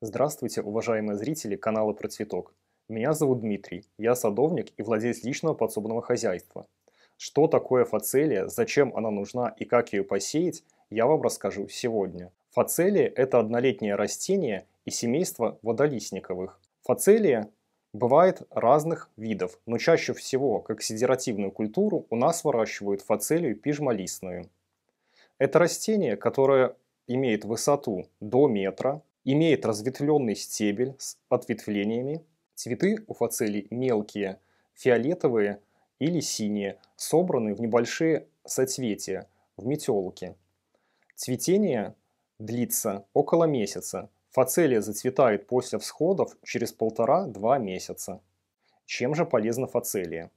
Здравствуйте, уважаемые зрители канала «Про цветок». Меня зовут Дмитрий, я садовник и владелец личного подсобного хозяйства. Что такое фацелия, зачем она нужна и как ее посеять, я вам расскажу сегодня. Фацелия – это однолетнее растение и семейство водолистниковых. Фацелия бывает разных видов, но чаще всего, как сидеративную культуру, у нас выращивают фацелию пижмалистную. Это растение, которое имеет высоту до метра, имеет разветвленный стебель с ответвлениями. Цветы у фацелий мелкие, фиолетовые или синие, собраны в небольшие соцветия, в метелки. Цветение длится около месяца, Фацелия зацветает после всходов через полтора-два месяца. Чем же полезна фацелия?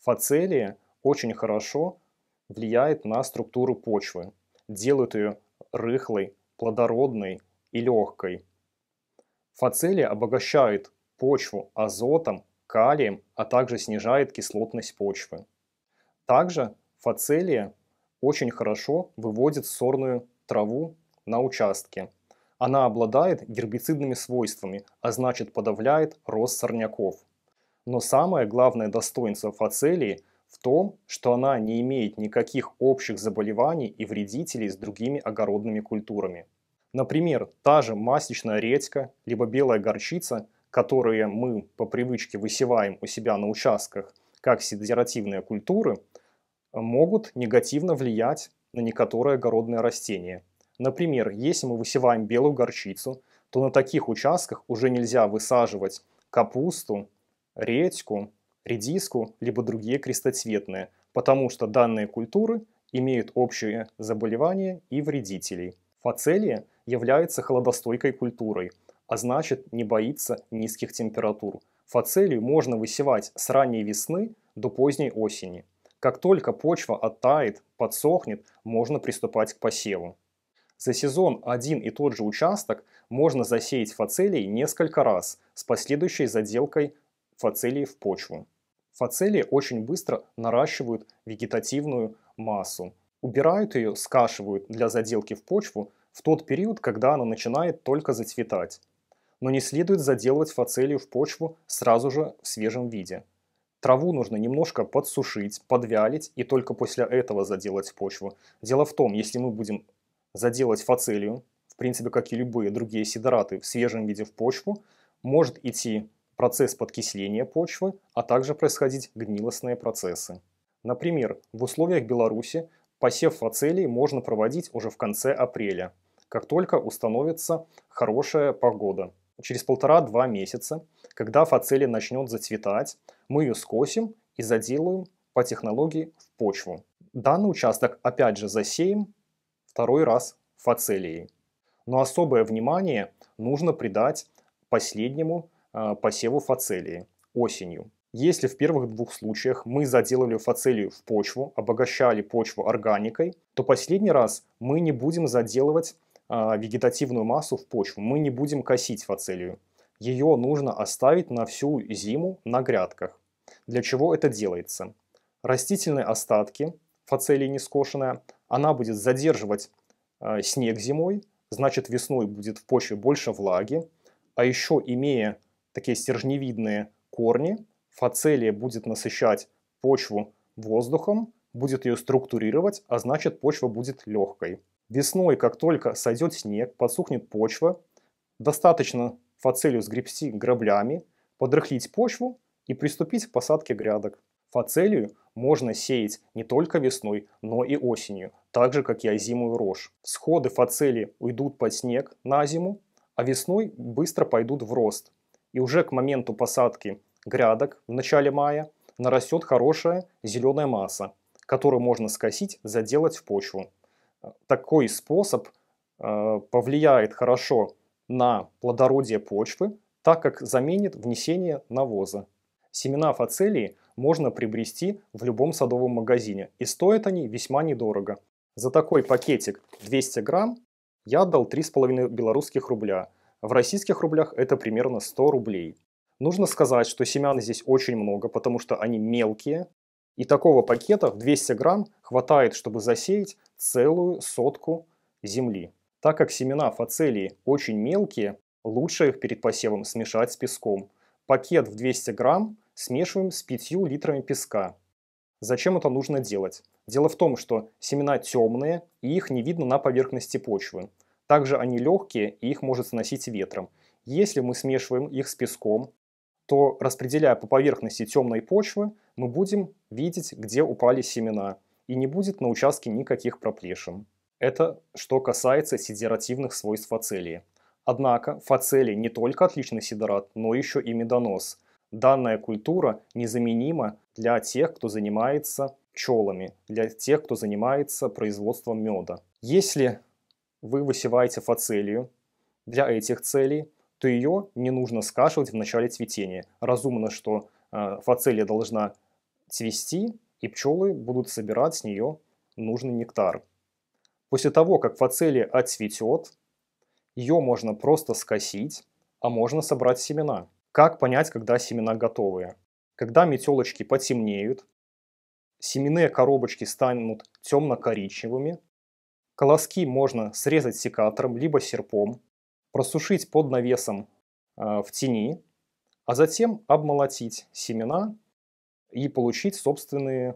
Фацелия очень хорошо влияет на структуру почвы, делает ее рыхлой, плодородной и легкой. Фацелия обогащает почву азотом, калием, а также снижает кислотность почвы. Также фацелия очень хорошо выводит сорную траву на участке – она обладает гербицидными свойствами, а значит подавляет рост сорняков. Но самое главное достоинство фацелии в том, что она не имеет никаких общих заболеваний и вредителей с другими огородными культурами. Например, та же масличная редька, либо белая горчица, которые мы по привычке высеваем у себя на участках как седеративные культуры, могут негативно влиять на некоторые огородные растения – Например, если мы высеваем белую горчицу, то на таких участках уже нельзя высаживать капусту, редьку, редиску, либо другие крестоцветные, потому что данные культуры имеют общие заболевания и вредителей. Фацелия является холодостойкой культурой, а значит не боится низких температур. Фацелию можно высевать с ранней весны до поздней осени. Как только почва оттает, подсохнет, можно приступать к посеву. За сезон один и тот же участок можно засеять фацелий несколько раз с последующей заделкой фацелий в почву. Фацелии очень быстро наращивают вегетативную массу. Убирают ее, скашивают для заделки в почву в тот период, когда она начинает только зацветать. Но не следует заделывать фацелию в почву сразу же в свежем виде. Траву нужно немножко подсушить, подвялить и только после этого заделать почву. Дело в том, если мы будем заделать фацелию, в принципе, как и любые другие сидораты в свежем виде в почву, может идти процесс подкисления почвы, а также происходить гнилостные процессы. Например, в условиях Беларуси посев фацелий можно проводить уже в конце апреля, как только установится хорошая погода. Через полтора-два месяца, когда фацелия начнет зацветать, мы ее скосим и заделаем по технологии в почву. Данный участок опять же засеем второй раз фацелией. Но особое внимание нужно придать последнему э, посеву фацелии осенью. Если в первых двух случаях мы заделали фацелию в почву, обогащали почву органикой, то последний раз мы не будем заделывать э, вегетативную массу в почву, мы не будем косить фацелию. Ее нужно оставить на всю зиму на грядках. Для чего это делается? Растительные остатки, фацелии нескошенная, она будет задерживать а, снег зимой, значит весной будет в почве больше влаги, а еще имея такие стержневидные корни, фацелия будет насыщать почву воздухом, будет ее структурировать, а значит почва будет легкой. Весной, как только сойдет снег, подсухнет почва, достаточно фацелию сгребти граблями, подрыхлить почву и приступить к посадке грядок. Фацелию можно сеять не только весной, но и осенью, так же, как и озимую рожь. Сходы фацели уйдут под снег на зиму, а весной быстро пойдут в рост. И уже к моменту посадки грядок в начале мая нарастет хорошая зеленая масса, которую можно скосить, заделать в почву. Такой способ э, повлияет хорошо на плодородие почвы, так как заменит внесение навоза. Семена фацелии – можно приобрести в любом садовом магазине, и стоят они весьма недорого. За такой пакетик 200 грамм я отдал 3,5 белорусских рубля. В российских рублях это примерно 100 рублей. Нужно сказать, что семян здесь очень много, потому что они мелкие, и такого пакета в 200 грамм хватает, чтобы засеять целую сотку земли. Так как семена фацелии очень мелкие, лучше их перед посевом смешать с песком. Пакет в 200 грамм смешиваем с 5 литрами песка. Зачем это нужно делать? Дело в том, что семена темные и их не видно на поверхности почвы. Также они легкие и их может сносить ветром. Если мы смешиваем их с песком, то распределяя по поверхности темной почвы, мы будем видеть, где упали семена, и не будет на участке никаких проплешин. Это что касается сидеративных свойств фацелии. Однако фацелий не только отличный сидорат, но еще и медонос – Данная культура незаменима для тех, кто занимается пчелами, для тех, кто занимается производством меда. Если вы высеваете фацелию для этих целей, то ее не нужно скашивать в начале цветения. Разумно, что э, фацелия должна цвести, и пчелы будут собирать с нее нужный нектар. После того, как фацелия отцветет, ее можно просто скосить, а можно собрать семена – как понять, когда семена готовые? Когда метелочки потемнеют, семенные коробочки станут темно-коричневыми, колоски можно срезать секатором либо серпом, просушить под навесом э, в тени, а затем обмолотить семена и получить собственный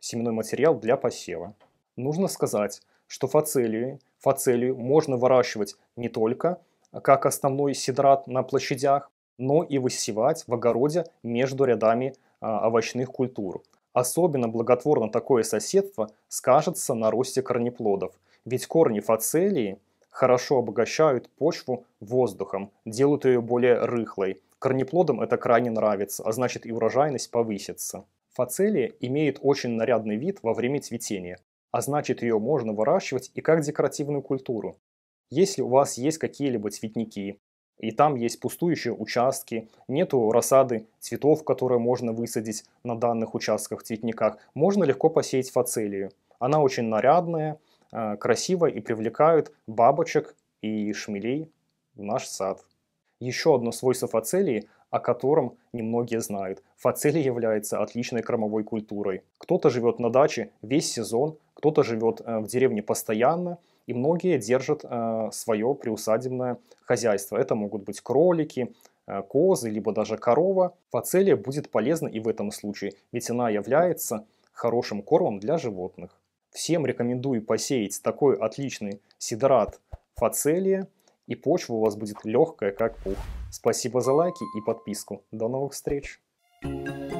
семенной материал для посева. Нужно сказать, что фацелию, фацелию можно выращивать не только как основной сидрат на площадях, но и высевать в огороде между рядами а, овощных культур. Особенно благотворно такое соседство скажется на росте корнеплодов, ведь корни фацелии хорошо обогащают почву воздухом, делают ее более рыхлой. Корнеплодам это крайне нравится, а значит и урожайность повысится. Фацелия имеет очень нарядный вид во время цветения, а значит ее можно выращивать и как декоративную культуру. Если у вас есть какие-либо цветники, и там есть пустующие участки, нету рассады цветов, которые можно высадить на данных участках в цветниках, можно легко посеять фацелию. Она очень нарядная, э, красивая и привлекает бабочек и шмелей в наш сад. Еще одно свойство фацелии, о котором немногие знают. Фацелия является отличной кормовой культурой. Кто-то живет на даче весь сезон, кто-то живет э, в деревне постоянно – и многие держат э, свое приусадебное хозяйство. Это могут быть кролики, э, козы, либо даже корова. Фацелия будет полезна и в этом случае, ведь она является хорошим кормом для животных. Всем рекомендую посеять такой отличный сидрат фацелия, и почва у вас будет легкая, как пух. Спасибо за лайки и подписку. До новых встреч! thank you